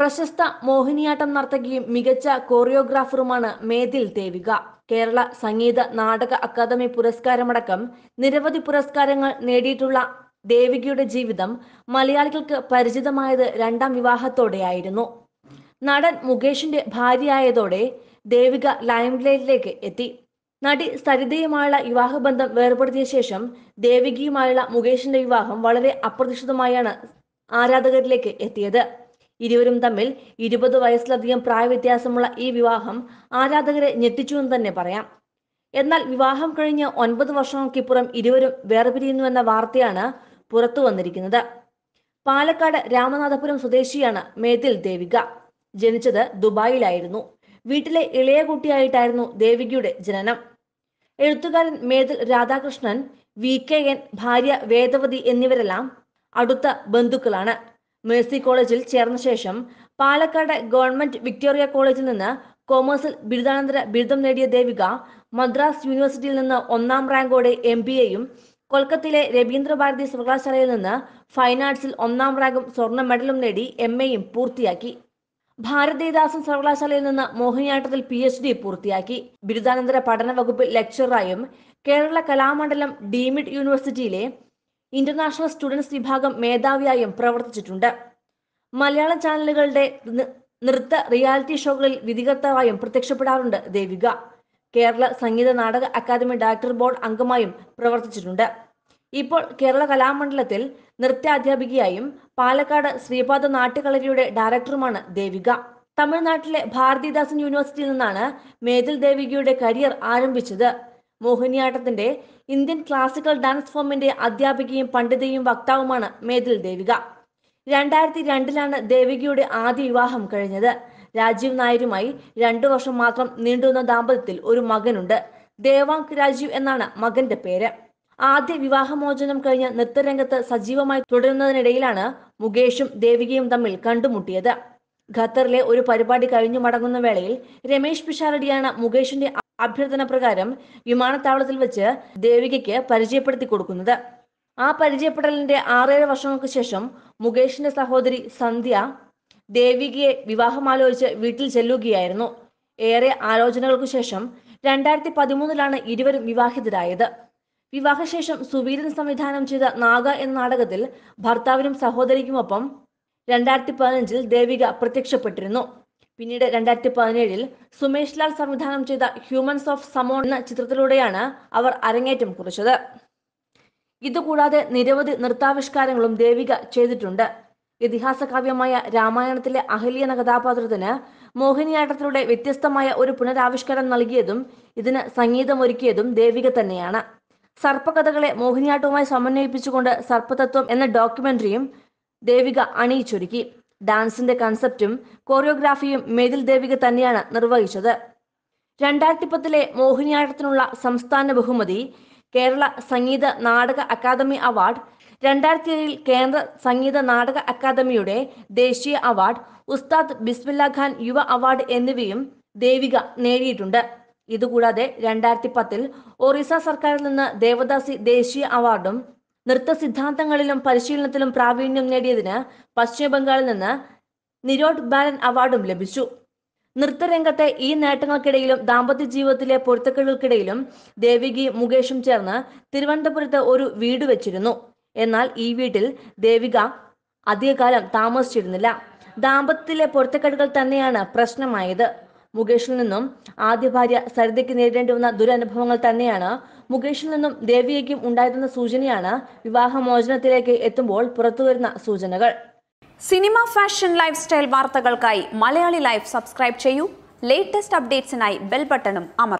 പ്രശസ്ത മോഹിനിയാട്ടം നർത്തകിയും മികച്ച കോറിയോഗ്രാഫറുമാണ് മേതിൽ ദേവിക കേരള സംഗീത നാടക അക്കാദമി പുരസ്കാരമടക്കം നിരവധി പുരസ്കാരങ്ങൾ നേടിയിട്ടുള്ള ദേവികയുടെ ജീവിതം മലയാളികൾക്ക് പരിചിതമായത് രണ്ടാം വിവാഹത്തോടെയായിരുന്നു നടൻ മുകേഷിന്റെ ഭാര്യയായതോടെ ദേവിക ലൈംലൈറ്റിലേക്ക് എത്തി നടി സരിതയുമായുള്ള വിവാഹബന്ധം വേർപെടുത്തിയ ശേഷം ദേവികയുമായുള്ള മുകേഷിന്റെ വിവാഹം വളരെ അപ്രതീക്ഷിതമായാണ് ആരാധകരിലേക്ക് എത്തിയത് ഇരുവരും തമ്മിൽ ഇരുപത് വയസ്സിലധികം പ്രായവ്യത്യാസമുള്ള ഈ വിവാഹം ആരാധകരെ ഞെട്ടിച്ചുവെന്ന് തന്നെ പറയാം എന്നാൽ വിവാഹം കഴിഞ്ഞ് ഒൻപത് വർഷങ്ങൾക്കിപ്പുറം ഇരുവരും എന്ന വാർത്തയാണ് പുറത്തു വന്നിരിക്കുന്നത് പാലക്കാട് രാമനാഥപുരം സ്വദേശിയാണ് മേതിൽ ദേവിക ജനിച്ചത് ദുബായിലായിരുന്നു വീട്ടിലെ ഇളയ കുട്ടിയായിട്ടായിരുന്നു ദേവികയുടെ ജനനം എഴുത്തുകാരൻ Methil Radhakrishnan V K N ഭാര്യ വേദവതി എന്നിവരെല്ലാം അടുത്ത ബന്ധുക്കളാണ് മേഴ്സി കോളേജിൽ ചേർന്ന ശേഷം പാലക്കാട് ഗവൺമെന്റ് വിക്ടോറിയ കോളേജിൽ നിന്ന് കോമേഴ്സിൽ ബിരുദാനന്തര ബിരുദം നേടിയ ദേവിക മദ്രാസ് യൂണിവേഴ്സിറ്റിയിൽ നിന്ന് ഒന്നാം റാങ്കോടെ എം ബി എയും കൊൽക്കത്തയിലെ രവീന്ദ്രഭാരതി സർവകലാശാലയിൽ നിന്ന് ഫൈൻ ആർട്സിൽ ഒന്നാം റാങ്കും സ്വർണ്ണ മെഡലും നേടി എം എയും പൂർത്തിയാക്കി ഭാരതീദാസൻ സർവകലാശാലയിൽ നിന്ന് മോഹിനിയാട്ടത്തിൽ പി എച്ച് ഡി പൂർത്തിയാക്കി ബിരുദാനന്തര പഠന വകുപ്പ് ലെക്ചറായും കേരള കലാമണ്ഡലം ഡീമിഡ് യൂണിവേഴ്സിറ്റിയിലെ ഇന്റർനാഷണൽ സ്റ്റുഡൻസ് വിഭാഗം മേധാവിയായും പ്രവർത്തിച്ചിട്ടുണ്ട് മലയാള ചാനലുകളുടെ നൃത്ത റിയാലിറ്റി ഷോകളിൽ വിധികർത്താവായും പ്രത്യക്ഷപ്പെടാറുണ്ട് ദേവിക കേരള സംഗീത നാടക അക്കാദമി ഡയറക്ടർ ബോർഡ് അംഗമായും പ്രവർത്തിച്ചിട്ടുണ്ട് ഇപ്പോൾ കേരള കലാമണ്ഡലത്തിൽ നൃത്താധ്യാപികയായും പാലക്കാട് ശ്രീപാദ നാട്യകളരിയുടെ ഡയറക്ടറുമാണ് ദേവിക തമിഴ്നാട്ടിലെ ഭാരതിദാസൻ യൂണിവേഴ്സിറ്റിയിൽ നിന്നാണ് മേതിൽ ദേവികയുടെ കരിയർ ആരംഭിച്ചത് മോഹിനിയാട്ടത്തിന്റെ ഇന്ത്യൻ ക്ലാസിക്കൽ ഡാൻസ് ഫോമിന്റെ അധ്യാപികയും പണ്ഡിതയും വക്താവുമാണ് മേതിൽ ദേവിക രണ്ടായിരത്തി രണ്ടിലാണ് ദേവികയുടെ ആദ്യ വിവാഹം കഴിഞ്ഞത് രാജീവ് നായരുമായി രണ്ടു വർഷം മാത്രം നീണ്ടുവന്ന ദാമ്പത്യത്തിൽ ഒരു മകനുണ്ട് ദേവാങ്ക് രാജീവ് എന്നാണ് മകന്റെ പേര് ആദ്യ വിവാഹമോചനം കഴിഞ്ഞ നൃത്തരംഗത്ത് സജീവമായി തുടരുന്നതിനിടയിലാണ് മുകേഷും ദേവികയും തമ്മിൽ കണ്ടുമുട്ടിയത് ഖത്തറിലെ ഒരു പരിപാടി കഴിഞ്ഞു മടങ്ങുന്ന വേളയിൽ രമേശ് പിഷാരടിയാണ് മുകേഷിന്റെ അഭ്യർത്ഥന പ്രകാരം വിമാനത്താവളത്തിൽ വെച്ച് ദേവികയ്ക്ക് പരിചയപ്പെടുത്തി കൊടുക്കുന്നത് ആ പരിചയപ്പെടലിന്റെ ആറേഴ് വർഷങ്ങൾക്ക് ശേഷം മുകേഷിന്റെ സഹോദരി സന്ധ്യ ദേവികയെ വിവാഹമാലോചിച്ച് വീട്ടിൽ ചെല്ലുകയായിരുന്നു ഏറെ ആലോചനകൾക്കു ശേഷം രണ്ടായിരത്തി പതിമൂന്നിലാണ് ഇരുവരും വിവാഹിതരായത് വിവാഹശേഷം സുവീരൻ സംവിധാനം ചെയ്ത നാഗ എന്ന നാടകത്തിൽ ഭർത്താവിനും സഹോദരിക്കുമൊപ്പം രണ്ടായിരത്തി പതിനഞ്ചിൽ ദേവിക പ്രത്യക്ഷപ്പെട്ടിരുന്നു പിന്നീട് രണ്ടായിരത്തി പതിനേഴിൽ സുമേഷ് ലാൽ സംവിധാനം ചെയ്ത ഹ്യൂമൻസ് ഓഫ് സമോൺ എന്ന ചിത്രത്തിലൂടെയാണ് അവർ അരങ്ങേറ്റം കുറിച്ചത് ഇതുകൂടാതെ നിരവധി നൃത്താവിഷ്കാരങ്ങളും ദേവിക ചെയ്തിട്ടുണ്ട് ഇതിഹാസ കാവ്യമായ രാമായണത്തിലെ അഹല്യ എന്ന കഥാപാത്രത്തിന് മോഹിനിയാട്ടത്തിലൂടെ വ്യത്യസ്തമായ ഒരു പുനരാവിഷ്കാരം നൽകിയതും ഇതിന് സംഗീതമൊരുക്കിയതും ദേവിക തന്നെയാണ് സർപ്പകഥകളെ മോഹിനിയാട്ടവുമായി സമന്വയിപ്പിച്ചുകൊണ്ട് സർപ്പതത്വം എന്ന ഡോക്യുമെന്ററിയും ദേവിക അണിയിച്ചൊരുക്കി ഡാൻസിന്റെ കൺസെപ്റ്റും കൊറിയോഗ്രാഫിയും മേതിൽ ദേവിക തന്നെയാണ് നിർവഹിച്ചത് രണ്ടായിരത്തി പത്തിലെ മോഹിനിയാട്ടത്തിനുള്ള സംസ്ഥാന ബഹുമതി കേരള സംഗീത നാടക അക്കാദമി അവാർഡ് രണ്ടായിരത്തി ഏഴിൽ കേന്ദ്ര സംഗീത നാടക അക്കാദമിയുടെ ദേശീയ അവാർഡ് ഉസ്താദ് ബിസ്മില്ല ഖാൻ യുവ അവാർഡ് എന്നിവയും ദേവിക നേടിയിട്ടുണ്ട് ഇതുകൂടാതെ രണ്ടായിരത്തി പത്തിൽ ഒറീസ സർക്കാരിൽ നിന്ന് ദേവദാസി ദേശീയ അവാർഡും നൃത്ത സിദ്ധാന്തങ്ങളിലും പരിശീലനത്തിലും പ്രാവീണ്യം നേടിയതിന് പശ്ചിമബംഗാളിൽ നിന്ന് നിരോഡ് ബാലൻ അവാർഡും ലഭിച്ചു നൃത്തരംഗത്തെ ഈ നേട്ടങ്ങൾക്കിടയിലും ദാമ്പത്യ ജീവിതത്തിലെ പൊരുത്തക്കലുകൾക്കിടയിലും ദേവികി മുകേഷും ചേർന്ന് തിരുവനന്തപുരത്ത് ഒരു വീട് വെച്ചിരുന്നു എന്നാൽ ഈ വീട്ടിൽ ദേവിക അധികകാലം താമസിച്ചിരുന്നില്ല ദാമ്പത്യത്തിലെ പൊരുത്തക്കെടുകൾ തന്നെയാണ് പ്രശ്നമായത് മുകേഷിൽ നിന്നും ആദ്യ ഭാര്യ സരിതയ്ക്ക് നേരിടേണ്ടി വന്ന ദുരനുഭവങ്ങൾ തന്നെയാണ് മുകേഷിൽ നിന്നും ദേവിയേക്കും ഉണ്ടായിരുന്ന സൂചനയാണ് വിവാഹമോചനത്തിലേക്ക് എത്തുമ്പോൾ പുറത്തുവരുന്ന സൂചനകൾ സിനിമ ഫാഷൻ ലൈഫ് സ്റ്റൈൽ വാർത്തകൾക്കായി മലയാളി ലൈഫ് സബ്സ്ക്രൈബ് ചെയ്യൂ ലേറ്റസ്റ്റ് അപ്ഡേറ്റ്സിനായി ബെൽ ബട്ടണും അമർ